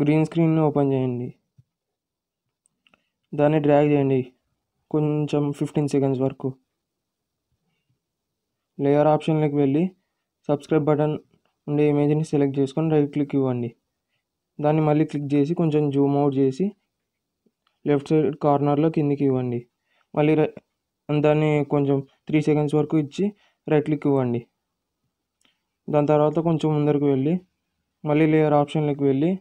green స్క్రీన్ని open చేయండి దాన్ని drag చేయండి కొంచెం ఫిఫ్టీన్ సెకండ్స్ వరకు లేయర్ ఆప్షన్లోకి వెళ్ళి సబ్స్క్రైబ్ బటన్ ఉండే ఇమేజ్ని సెలెక్ట్ చేసుకొని రైట్ క్లిక్ ఇవ్వండి దాన్ని మళ్ళీ క్లిక్ చేసి కొంచెం జూమ్ అవుట్ చేసి లెఫ్ట్ సైడ్ కార్నర్లో కిందికి ఇవ్వండి మళ్ళీ దాన్ని కొంచెం త్రీ సెకండ్స్ వరకు ఇచ్చి రైట్ క్లిక్ ఇవ్వండి దాని తర్వాత కొంచెం ముందరకు వెళ్ళి మళ్ళీ లేయర్ ఆప్షన్లోకి వెళ్ళి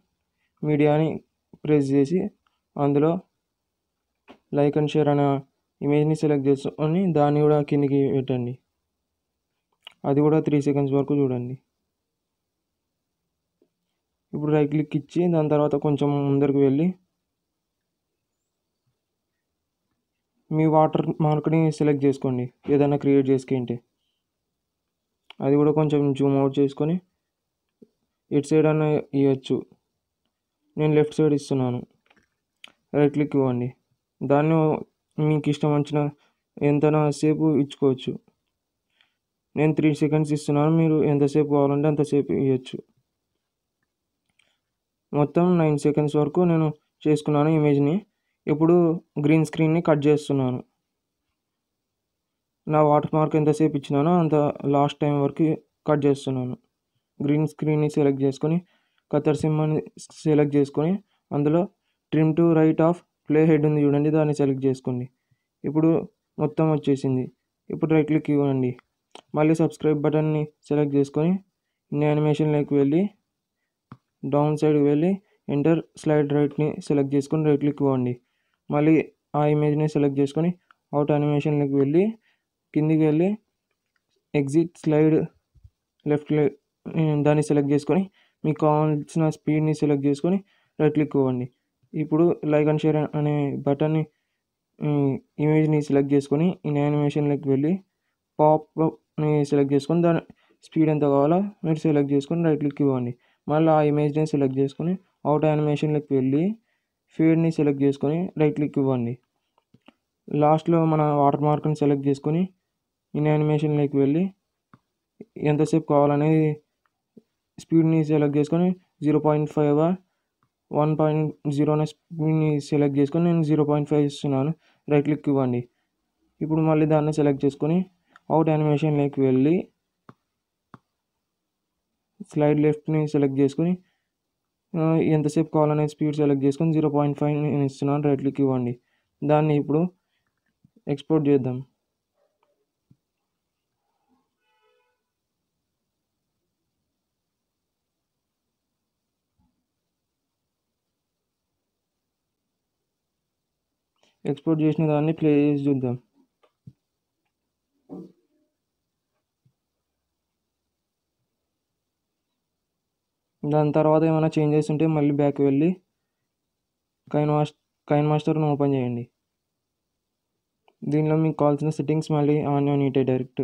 మీడియాని ప్రెస్ చేసి అందులో లైక్ అండ్ షేర్ అనే ఇమేజ్ని సెలెక్ట్ చేసుకొని దాన్ని కూడా కిందికి పెట్టండి అది కూడా త్రీ సెకండ్స్ వరకు చూడండి ఇప్పుడు రైట్ క్లిక్ ఇచ్చి దాని తర్వాత కొంచెం ముందరికి వెళ్ళి మీ వాటర్ మార్క్ని సెలెక్ట్ చేసుకోండి ఏదైనా క్రియేట్ చేసుకుంటే అది కూడా కొంచెం జూమ్ అవుట్ చేసుకొని ఇటు సైడ్ అన్న ఇవ్వచ్చు నేను లెఫ్ట్ సైడ్ ఇస్తున్నాను రైట్ క్లిక్ ఇవ్వండి దాన్ని మీకు ఇష్టం వచ్చిన ఎంతనా సేపు ఇచ్చుకోవచ్చు నేను త్రీ సెకండ్స్ ఇస్తున్నాను మీరు ఎంతసేపు కావాలంటే అంతసేపు ఇవ్వచ్చు మొత్తం నైన్ సెకండ్స్ వరకు నేను చేసుకున్నాను ఇమేజ్ని ఇప్పుడు గ్రీన్ స్క్రీన్ని కట్ చేస్తున్నాను నా వాటర్ మార్క్ ఎంతసేపు ఇచ్చినానో అంత లాస్ట్ టైం వరకు కట్ చేస్తున్నాను గ్రీన్ స్క్రీన్ని సెలెక్ట్ చేసుకొని కత్తర్ సింహని సెలెక్ట్ చేసుకొని అందులో trim to right of play head ఉంది చూడండి దాన్ని సెలెక్ట్ చేసుకోండి ఇప్పుడు మొత్తం వచ్చేసింది ఇప్పుడు రైట్ క్లిక్ ఇవ్వండి మళ్ళీ సబ్స్క్రైబ్ బటన్ని సెలెక్ట్ చేసుకొని ఇన్ని యానిమేషన్లోకి వెళ్ళి డౌన్ సైడ్కి వెళ్ళి ఎంటర్ స్లైడ్ రైట్ని సెలెక్ట్ చేసుకొని రైట్ క్లిక్ ఇవ్వండి మళ్ళీ ఆ ఇమేజ్ని సెలెక్ట్ చేసుకొని అవుట్ యానిమేషన్లోకి వెళ్ళి కిందికి వెళ్ళి ఎగ్జిట్ స్లైడ్ లెఫ్ట్ దాన్ని సెలెక్ట్ చేసుకొని మీకు కావాల్సిన స్పీడ్ని సెలెక్ట్ చేసుకొని రైట్ క్లిక్ ఇవ్వండి ఇప్పుడు లైక్ అండ్ షేర్ అనే బటన్ని ఇమేజ్ని సెలెక్ట్ చేసుకొని ఇన్ యానిమేషన్లోకి వెళ్ళి పాప్ని సెలెక్ట్ చేసుకొని దాని స్పీడ్ ఎంత కావాలో మీరు సెలెక్ట్ చేసుకొని రైట్ క్లిక్ ఇవ్వండి మళ్ళీ ఆ ఇమేజ్ని సెలెక్ట్ చేసుకొని అవుట్ యానిమేషన్లోకి వెళ్ళి ఫీడ్ని సెలెక్ట్ చేసుకొని రైట్ క్లిక్ ఇవ్వండి లాస్ట్లో మన వాటర్ మార్క్ని సెలెక్ట్ చేసుకొని ఇన్ యానిమేషన్లోకి వెళ్ళి ఎంతసేపు కావాలనేది స్పీడ్ని సెలెక్ట్ చేసుకొని zero point five one point zero అనే స్పీడ్ని సెలెక్ట్ చేసుకొని నేను జీరో పాయింట్ ఫైవ్ ఇస్తున్నాను రైట్ క్లిక్ ఇవ్వండి ఇప్పుడు మళ్ళీ దాన్ని సెలెక్ట్ చేసుకొని అవుట్ యానిమేషన్ యానిమేషన్లోకి వెళ్ళి స్లైడ్ లెఫ్ట్ని సెలెక్ట్ చేసుకొని ఎంతసేపు కావాలనే స్పీడ్ సెలెక్ట్ చేసుకొని జీరో పాయింట్ ఫైవ్ నేను ఇస్తున్నాను రైట్ క్లిక్ ఇవ్వండి దాన్ని ఇప్పుడు ఎక్స్పోర్ట్ చేద్దాం ఎక్స్పోర్ట్ చేసిన దాన్ని ప్లే చేసి చూద్దాం దాని తర్వాత ఏమైనా చేంజెస్ ఉంటే మళ్ళీ బ్యాక్ వెళ్ళి కైన్ మాస్ కైన్ మాస్టర్ను ఓపెన్ చేయండి దీనిలో మీకు కావాల్సిన సెట్టింగ్స్ మళ్ళీ ఆన్ ఆన్ ఇటే డైరెక్ట్